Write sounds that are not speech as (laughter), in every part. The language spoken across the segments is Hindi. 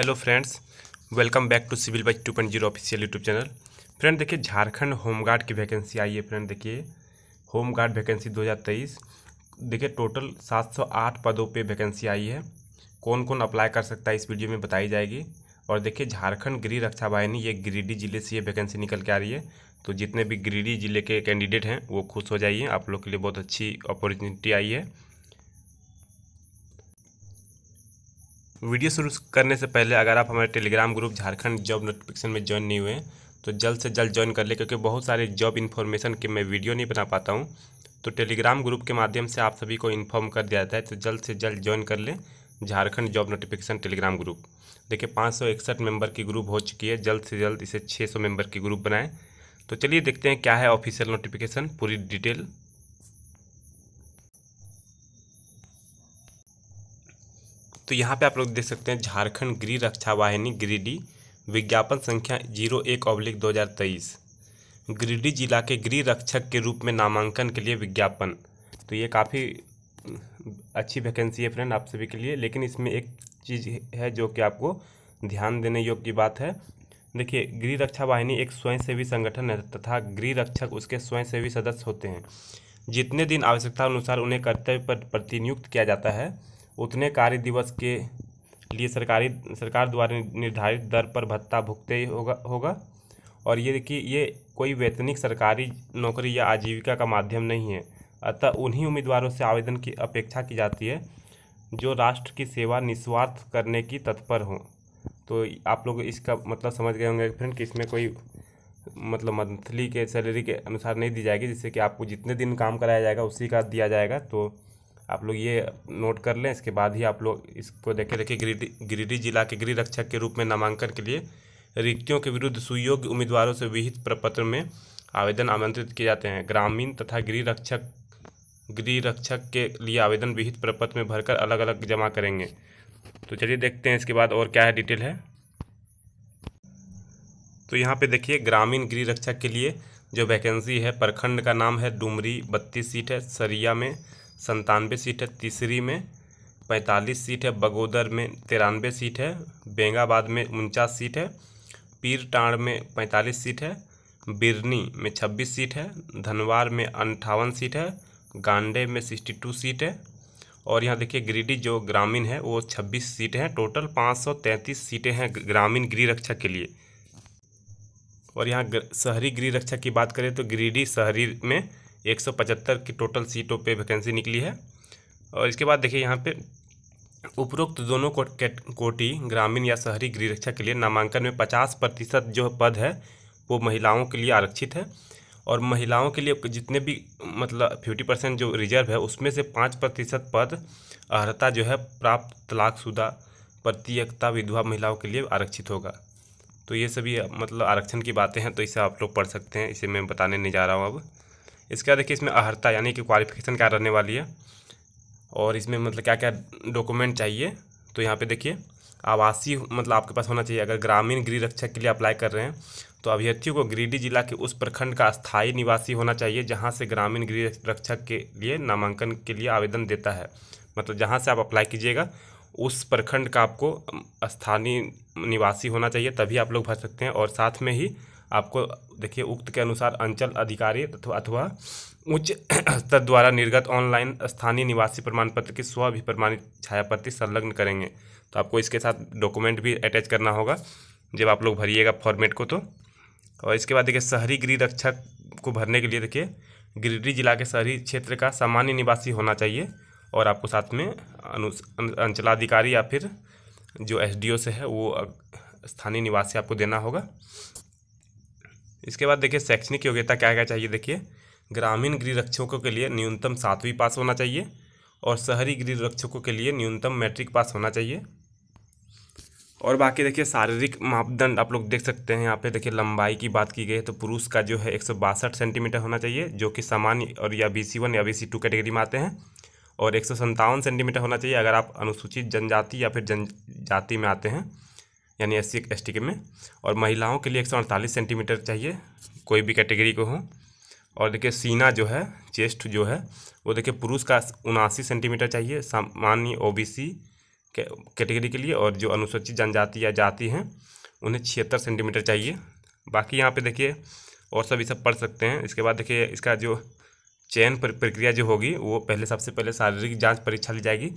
hello friends welcome back to Civil Bytes two point zero official YouTube channel friend देखिए झारखंड होमगार्ड की वैकेंसी आई है फ्रेंड देखिए होमगार्ड वैकेंसी 2023 देखिए टोटल 708 पदों पे वैकेंसी आई है कौन कौन अप्लाई कर सकता है इस वीडियो में बताई जाएगी और देखिए झारखंड गृह रक्षा वाहिनी ये गिरिडीह जिले से ये वैकेंसी निकल के आ रही है तो जितने भी गिरिडीह जिले के कैंडिडेट हैं वो खुश हो जाइए आप लोग के लिए बहुत अच्छी अपॉर्चुनिटी आई है वीडियो शुरू करने से पहले अगर आप हमारे Telegram group Jharkhand job notification में ज्वाइन नहीं हुए हैं तो जल्द से जल्द ज्वाइन कर ले क्योंकि बहुत सारे जॉब इन्फॉर्मेशन के मैं वीडियो नहीं बना पाता हूँ तो टेलीग्राम ग्रुप के माध्यम से आप सभी को इन्फॉर्म कर दिया जाता है तो जल्द से जल्द ज्वाइन कर लें Jharkhand job notification Telegram group देखिए पाँच मेंबर की ग्रुप हो चुकी है जल्द से जल्द इसे 600 मेंबर की ग्रुप बनाएं तो चलिए देखते हैं क्या है ऑफिशियल नोटिफिकेशन पूरी डिटेल तो यहाँ पे आप लोग देख सकते हैं झारखंड गृह रक्षा वाहिनी गिरिडीह विज्ञापन संख्या जीरो एक अब्लिक दो हज़ार तेईस गिरिडीह जिला के गृह रक्षक के रूप में नामांकन के लिए विज्ञापन तो ये काफ़ी अच्छी वैकेंसी है फ्रेंड आप सभी के लिए लेकिन इसमें एक चीज़ है जो कि आपको ध्यान देने योग्य की बात है देखिए गृह रक्षा वाहिनी एक स्वयंसेवी संगठन है तथा गृह रक्षक उसके स्वयंसेवी सदस्य होते हैं जितने दिन आवश्यकता अनुसार उन्हें कर्तव्य पर प्रतिनियुक्त किया जाता है उतने कार्य दिवस के लिए सरकारी सरकार द्वारा निर्धारित दर पर भत्ता भुगते होगा होगा और ये देखिए ये कोई वैतनिक सरकारी नौकरी या आजीविका का माध्यम नहीं है अतः उन्हीं उम्मीदवारों से आवेदन की अपेक्षा की जाती है जो राष्ट्र की सेवा निस्वार्थ करने की तत्पर हों तो आप लोग इसका मतलब समझ गए होंगे फ्रेंड कि इसमें कोई मतलब मंथली के सैलरी के अनुसार नहीं दी जाएगी जिससे कि आपको जितने दिन काम कराया जाएगा उसी का दिया जाएगा तो आप लोग ये नोट कर लें इसके बाद ही आप लोग इसको देखें देखिए गिरिडीह गिरिडीह जिला के गृह रक्षक के रूप में नामांकन के लिए रिक्तियों के विरुद्ध सुयोग्य उम्मीदवारों से विहित प्रपत्र में आवेदन आमंत्रित किए जाते हैं ग्रामीण तथा गृह रक्षक गृह रक्षक के लिए आवेदन विहित प्रपत्र में भरकर अलग अलग जमा करेंगे तो चलिए देखते हैं इसके बाद और क्या है डिटेल है तो यहाँ पे देखिए ग्रामीण गृह रक्षक के लिए जो वैकेंसी है प्रखंड का नाम है डुमरी बत्तीस सीट है सरिया में संतानवे सीट है तीसरी में पैंतालीस सीट है बगोदर में तिरानवे सीट है बेंगाबाद में उनचास सीट है पीरटाड़ में पैंतालीस सीट है बिरनी में छब्बीस सीट है धनवार में अंठावन सीट है गांडे में सिक्सटी टू सीट है और यहाँ देखिए ग्रीडी जो ग्रामीण है वो छब्बीस सीटें हैं टोटल पाँच सौ तैंतीस सीटें हैं ग्रामीण गृह रक्षा के लिए और यहाँ शहरी गृह रक्षा की बात करें तो गिरिडीह शहरी में एक सौ पचहत्तर की टोटल सीटों पे वैकेंसी निकली है और इसके बाद देखिए यहाँ पे उपरोक्त दोनों कोटि ग्रामीण या शहरी गृह रक्षा के लिए नामांकन में पचास प्रतिशत जो पद है वो महिलाओं के लिए आरक्षित है और महिलाओं के लिए जितने भी मतलब फिफ्टी परसेंट जो रिजर्व है उसमें से पाँच प्रतिशत पद अर्हता जो है प्राप्त तलाकशुदा प्रतियोगिता विधवा महिलाओं के लिए आरक्षित होगा तो ये सभी मतलब आरक्षण की बातें हैं तो इसे आप लोग पढ़ सकते हैं इसे मैं बताने नहीं जा रहा हूँ अब इसके बाद देखिए इसमें अहर्ता यानी कि क्वालिफिकेशन क्या रहने वाली है और इसमें मतलब क्या क्या डॉक्यूमेंट चाहिए तो यहाँ पे देखिए आवासीय मतलब आपके पास होना चाहिए अगर ग्रामीण गृह रक्षक के लिए अप्लाई कर रहे हैं तो अभ्यर्थियों को गिरिडीह जिला के उस प्रखंड का स्थायी निवासी होना चाहिए जहाँ से ग्रामीण गृह रक्षक के लिए नामांकन के लिए आवेदन देता है मतलब जहाँ से आप अप्लाई कीजिएगा उस प्रखंड का आपको स्थानीय निवासी होना चाहिए तभी आप लोग भर सकते हैं और साथ में ही आपको देखिए उक्त के अनुसार अंचल अधिकारी अथवा उच्च (clears throat) स्तर द्वारा निर्गत ऑनलाइन स्थानीय निवासी प्रमाण पत्र की स्व भी प्रमाणित छायाप्रति संलग्न करेंगे तो आपको इसके साथ डॉक्यूमेंट भी अटैच करना होगा जब आप लोग भरिएगा फॉर्मेट को तो और इसके बाद देखिए शहरी गृह रक्षक को भरने के लिए देखिए गिरिडीह जिला के शहरी क्षेत्र का सामान्य निवासी होना चाहिए और आपको साथ में अनु अंचलाधिकारी या फिर जो एसडीओ से है वो स्थानीय निवासी आपको देना होगा इसके बाद देखिए शैक्षणिक योग्यता क्या क्या चाहिए देखिए ग्रामीण गृह रक्षकों के लिए न्यूनतम सातवीं पास होना चाहिए और शहरी गृह रक्षकों के लिए न्यूनतम मैट्रिक पास होना चाहिए और बाकी देखिए शारीरिक मापदंड आप लोग देख सकते हैं यहाँ पे देखिए लंबाई की बात की गई है तो पुरुष का जो है एक सेंटीमीटर होना चाहिए जो कि सामान्य और या बी सी वन या बी सी टू कैटेगरी में आते हैं और एक सेंटीमीटर होना चाहिए अगर आप अनुसूचित जनजाति या फिर जनजाति में आते हैं यानी एस सी के में और महिलाओं के लिए एक सेंटीमीटर चाहिए कोई भी कैटेगरी को हो और देखिए सीना जो है चेस्ट जो है वो देखिए पुरुष का उनासी सेंटीमीटर चाहिए सामान्य ओबीसी कैटेगरी के लिए और जो अनुसूचित जनजाति या जाति हैं उन्हें छिहत्तर सेंटीमीटर चाहिए बाकी यहाँ पे देखिए और सभी सब पढ़ सकते हैं इसके बाद देखिए इसका जो चयन प्रक्रिया जो होगी वो पहले सबसे पहले शारीरिक जाँच परीक्षा ली जाएगी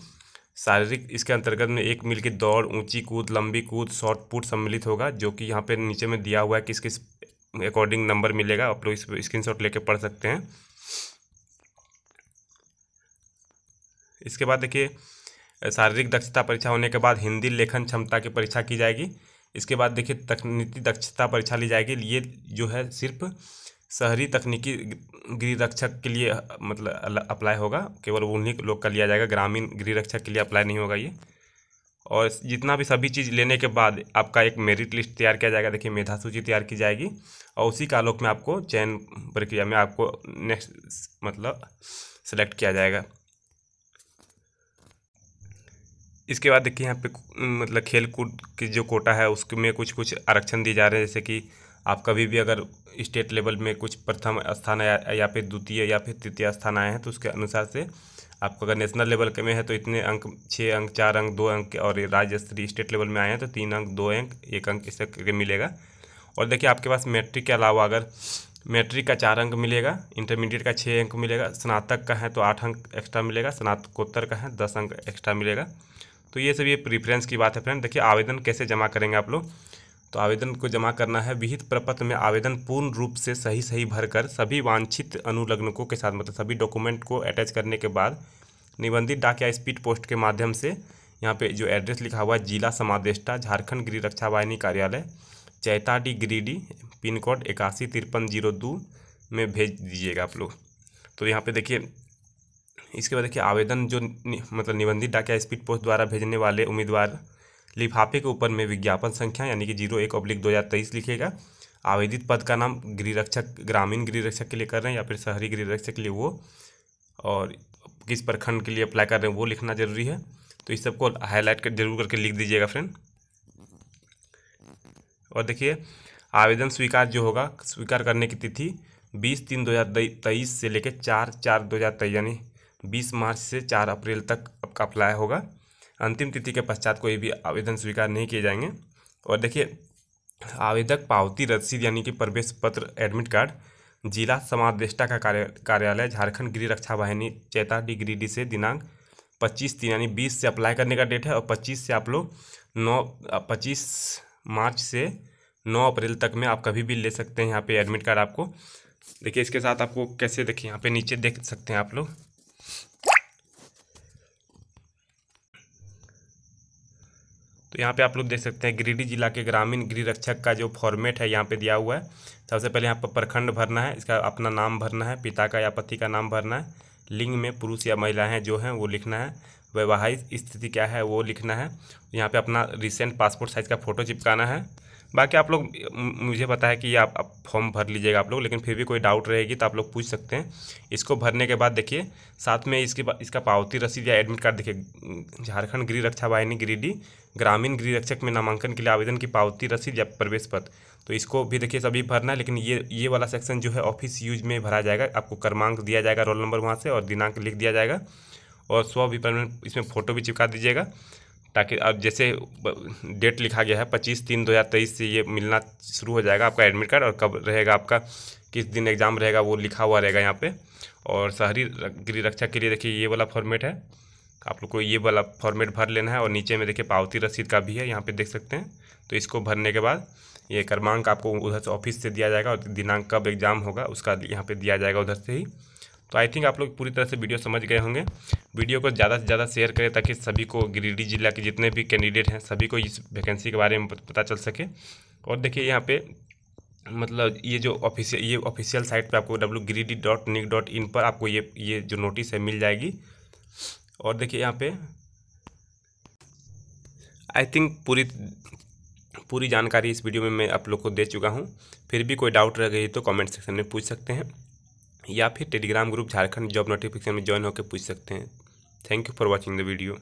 शारीरिक इसके अंतर्गत में एक मील की दौड़ ऊंची कूद लंबी कूद शॉर्ट पुट सम्मिलित होगा जो कि यहाँ पे नीचे में दिया हुआ है किस किस अकॉर्डिंग नंबर मिलेगा आप लोग इस स्क्रीन शॉट लेके पढ़ सकते हैं इसके बाद देखिए शारीरिक दक्षता परीक्षा होने के बाद हिंदी लेखन क्षमता की परीक्षा की जाएगी इसके बाद देखिए तकनीकी दक्षता परीक्षा ली जाएगी ये जो है सिर्फ शहरी तकनीकी गृह रक्षक के लिए मतलब अप्लाई होगा केवल उन्हीं लोग का लिया जाएगा ग्रामीण गृह रक्षक के लिए अप्लाई नहीं होगा ये और जितना भी सभी चीज़ लेने के बाद आपका एक मेरिट लिस्ट तैयार किया जाएगा देखिए मेधा सूची तैयार की जाएगी और उसी का आलोक में आपको चयन प्रक्रिया में आपको नेक्स्ट मतलब सेलेक्ट किया जाएगा इसके बाद देखिए यहाँ पे मतलब खेल कूद की जो कोटा है उसमें कुछ कुछ आरक्षण दिए जा रहे हैं जैसे कि आप कभी भी अगर स्टेट लेवल में कुछ प्रथम स्थान या, या फिर द्वितीय या फिर तृतीय स्थान आए हैं तो उसके अनुसार से आपको अगर नेशनल लेवल के में है तो इतने अंक छः अंक चार अंक दो अंक और राज्य स्तरीय स्टेट लेवल में आए हैं तो तीन अंक दो अंक एक अंक इस करके मिलेगा और देखिए आपके पास मैट्रिक के अलावा अगर मैट्रिक का चार अंक मिलेगा इंटरमीडिएट का छः अंक मिलेगा स्नातक का है तो आठ अंक एक्स्ट्रा मिलेगा स्नातकोत्तर का है दस अंक एक्स्ट्रा मिलेगा तो ये सब ये प्रिफ्रेंस की बात है फ्रेंड देखिए आवेदन कैसे जमा करेंगे आप लोग तो आवेदन को जमा करना है विहित प्रपत्र में आवेदन पूर्ण रूप से सही सही भरकर सभी वांछित अनुलग्नकों के साथ मतलब सभी डॉक्यूमेंट को अटैच करने के बाद निबंधित डाक या स्पीड पोस्ट के माध्यम से यहाँ पे जो एड्रेस लिखा हुआ है जिला समादेष्टा झारखंड गृह रक्षा वाहिनी कार्यालय चैताडी गिरीडी पिन कोड इक्यासी तिरपन जीरो दो में भेज दीजिएगा आप लोग तो यहाँ पे देखिए इसके बाद देखिए आवेदन जो नि, मतलब निबंधित डाक या स्पीड पोस्ट द्वारा भेजने वाले उम्मीदवार लिफाफे के ऊपर में विज्ञापन संख्या यानी कि जीरो एक पब्लिक दो हज़ार तेईस लिखेगा आवेदित पद का नाम गृह रक्षक ग्रामीण गृह रक्षक के लिए कर रहे हैं या फिर शहरी गृह रक्षक के लिए वो और किस प्रखंड के लिए अप्लाई कर रहे हैं वो लिखना जरूरी है तो इस सबको हाईलाइट कर जरूर करके लिख दीजिएगा फ्रेंड और देखिए आवेदन स्वीकार जो होगा स्वीकार करने की तिथि बीस तीन दो हज़ार तेईस से लेकर चार चार दो हज़ार तेईस यानी बीस मार्च से चार अप्रैल तक आपका अप्लाई होगा अंतिम तिथि के पश्चात कोई भी आवेदन स्वीकार नहीं किए जाएंगे और देखिए आवेदक पावती रसीद यानी कि प्रवेश पत्र एडमिट कार्ड जिला समादेष्टा का कार्य कार्यालय झारखंड गृह रक्षा वाहिनी चेता डी से दिनांक पच्चीस तीन यानी बीस से अप्लाई करने का डेट है और पच्चीस से आप लोग नौ पच्चीस मार्च से नौ अप्रैल तक में आप कभी भी ले सकते हैं यहाँ पे एडमिट कार्ड आपको देखिए इसके साथ आपको कैसे देखिए यहाँ पे नीचे देख सकते हैं आप लोग तो यहाँ पे आप लोग देख सकते हैं गिरिडीह जिला के ग्रामीण गृह रक्षक का जो फॉर्मेट है यहाँ पे दिया हुआ है सबसे पहले यहाँ पर प्रखंड भरना है इसका अपना नाम भरना है पिता का या पति का नाम भरना है लिंग में पुरुष या महिलाएँ जो हैं वो लिखना है वैवाहिक स्थिति क्या है वो लिखना है यहाँ पर अपना रिसेंट पासपोर्ट साइज़ का फ़ोटो चिपकाना है बाकी आप लोग मुझे पता है कि आप, आप फॉर्म भर लीजिएगा आप लोग लेकिन फिर भी कोई डाउट रहेगी तो आप लोग पूछ सकते हैं इसको भरने के बाद देखिए साथ में इसके इसका पावती रसीद या एडमिट कार्ड देखिए झारखंड गृह रक्षा वाहिनी गिरिडीह ग्रामीण गृह रक्षक में नामांकन के लिए आवेदन की पावती रसीद या प्रवेश पत्र तो इसको भी देखिए सभी भरना है लेकिन ये ये वाला सेक्शन जो है ऑफिस यूज में भरा जाएगा आपको क्रमांक दिया जाएगा रोल नंबर वहाँ से और दिनांक लिख दिया जाएगा और स्व विपणन इसमें फ़ोटो भी चिपका दीजिएगा ताकि अब जैसे डेट लिखा गया है पच्चीस तीन दो हज़ार तेईस से ये मिलना शुरू हो जाएगा आपका एडमिट कार्ड और कब रहेगा आपका किस दिन एग्ज़ाम रहेगा वो लिखा हुआ रहेगा यहाँ पे और शहरी गृह रक्षा के लिए देखिए ये वाला फॉर्मेट है आप लोग को ये वाला फॉर्मेट भर लेना है और नीचे में देखिए पावती रसीद का भी है यहाँ पर देख सकते हैं तो इसको भरने के बाद ये क्रमांक आपको उधर से ऑफिस से दिया जाएगा और दिनांक कब एग्ज़ाम होगा उसका यहाँ पर दिया जाएगा उधर से ही तो आई थिंक आप लोग पूरी तरह से वीडियो समझ गए होंगे वीडियो को ज़्यादा से ज़्यादा शेयर करें ताकि सभी को गिरिडीह जिला के जितने भी कैंडिडेट हैं सभी को इस वैकेंसी के बारे में पता चल सके और देखिए यहाँ पे मतलब ये जो ऑफिशियल ये ऑफिशियल साइट पे आपको W Giridih dot nic dot in पर आपको ये ये जो नोटिस है मिल जाएगी और देखिए यहाँ पे आई थिंक पूरी पूरी जानकारी इस वीडियो में मैं आप लोग को दे चुका हूँ फिर भी कोई डाउट रह गई तो कमेंट सेक्शन में पूछ सकते हैं या फिर Telegram group Jharkhand job notification में ज्वाइन होकर पूछ सकते हैं thank you for watching the video